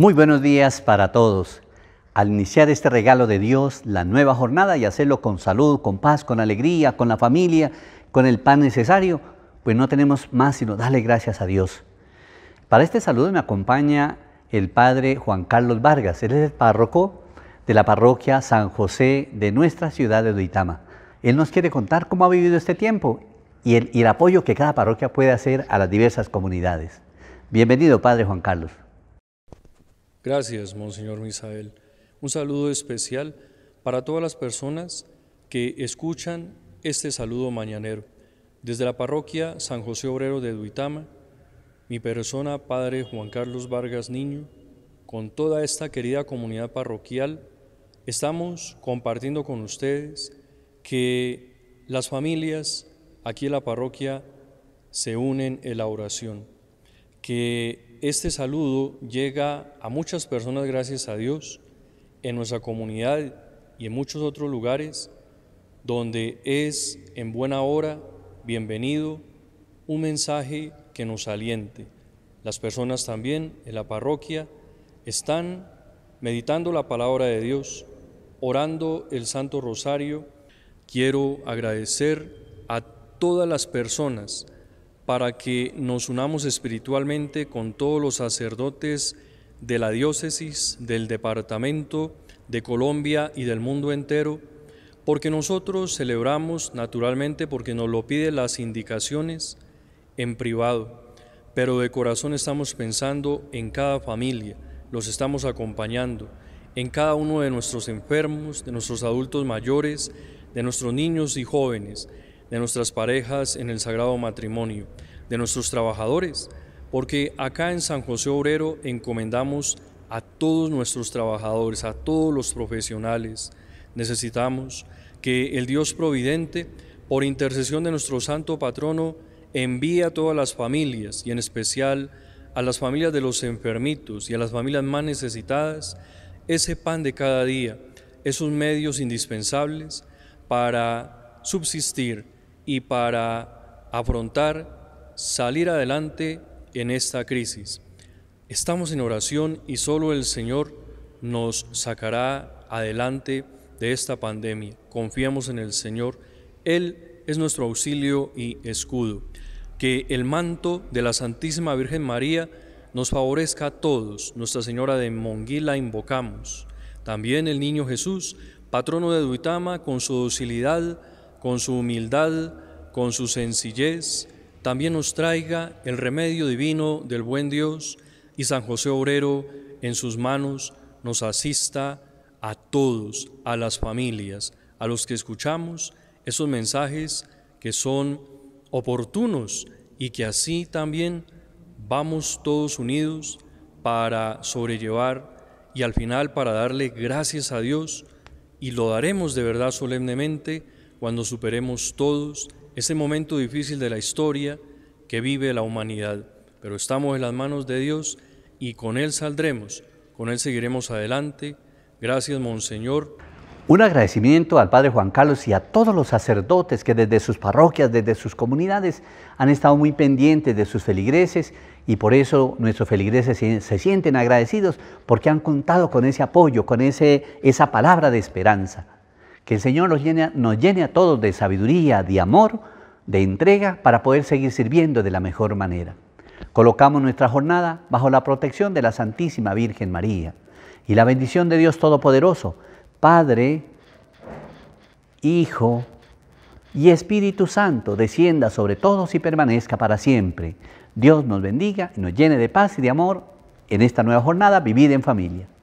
Muy buenos días para todos. Al iniciar este regalo de Dios, la nueva jornada y hacerlo con salud, con paz, con alegría, con la familia, con el pan necesario, pues no tenemos más sino darle gracias a Dios. Para este saludo me acompaña el padre Juan Carlos Vargas. Él es el párroco de la parroquia San José de nuestra ciudad de Duitama. Él nos quiere contar cómo ha vivido este tiempo y el, y el apoyo que cada parroquia puede hacer a las diversas comunidades. Bienvenido, padre Juan Carlos. Gracias, Monseñor Misael. Un saludo especial para todas las personas que escuchan este saludo mañanero. Desde la parroquia San José Obrero de Duitama, mi persona, Padre Juan Carlos Vargas Niño, con toda esta querida comunidad parroquial, estamos compartiendo con ustedes que las familias aquí en la parroquia se unen en la oración que este saludo llega a muchas personas, gracias a Dios, en nuestra comunidad y en muchos otros lugares, donde es en buena hora, bienvenido, un mensaje que nos aliente. Las personas también en la parroquia están meditando la palabra de Dios, orando el Santo Rosario. Quiero agradecer a todas las personas para que nos unamos espiritualmente con todos los sacerdotes de la diócesis, del departamento, de Colombia y del mundo entero, porque nosotros celebramos naturalmente porque nos lo piden las indicaciones en privado, pero de corazón estamos pensando en cada familia, los estamos acompañando, en cada uno de nuestros enfermos, de nuestros adultos mayores, de nuestros niños y jóvenes, de nuestras parejas en el sagrado matrimonio, de nuestros trabajadores, porque acá en San José Obrero encomendamos a todos nuestros trabajadores, a todos los profesionales. Necesitamos que el Dios Providente, por intercesión de nuestro Santo Patrono, envíe a todas las familias y en especial a las familias de los enfermitos y a las familias más necesitadas ese pan de cada día, esos medios indispensables para subsistir y para afrontar, salir adelante en esta crisis. Estamos en oración y solo el Señor nos sacará adelante de esta pandemia. Confiamos en el Señor. Él es nuestro auxilio y escudo. Que el manto de la Santísima Virgen María nos favorezca a todos. Nuestra Señora de Monguí invocamos. También el niño Jesús, patrono de Duitama, con su docilidad, con su humildad, con su sencillez, también nos traiga el remedio divino del buen Dios y San José Obrero en sus manos nos asista a todos, a las familias, a los que escuchamos esos mensajes que son oportunos y que así también vamos todos unidos para sobrellevar y al final para darle gracias a Dios y lo daremos de verdad solemnemente cuando superemos todos ese momento difícil de la historia que vive la humanidad. Pero estamos en las manos de Dios y con Él saldremos, con Él seguiremos adelante. Gracias, Monseñor. Un agradecimiento al Padre Juan Carlos y a todos los sacerdotes que desde sus parroquias, desde sus comunidades, han estado muy pendientes de sus feligreses y por eso nuestros feligreses se sienten agradecidos porque han contado con ese apoyo, con ese, esa palabra de esperanza. Que el Señor nos llene, nos llene a todos de sabiduría, de amor, de entrega para poder seguir sirviendo de la mejor manera. Colocamos nuestra jornada bajo la protección de la Santísima Virgen María y la bendición de Dios Todopoderoso, Padre, Hijo y Espíritu Santo, descienda sobre todos y permanezca para siempre. Dios nos bendiga y nos llene de paz y de amor en esta nueva jornada vivida en familia.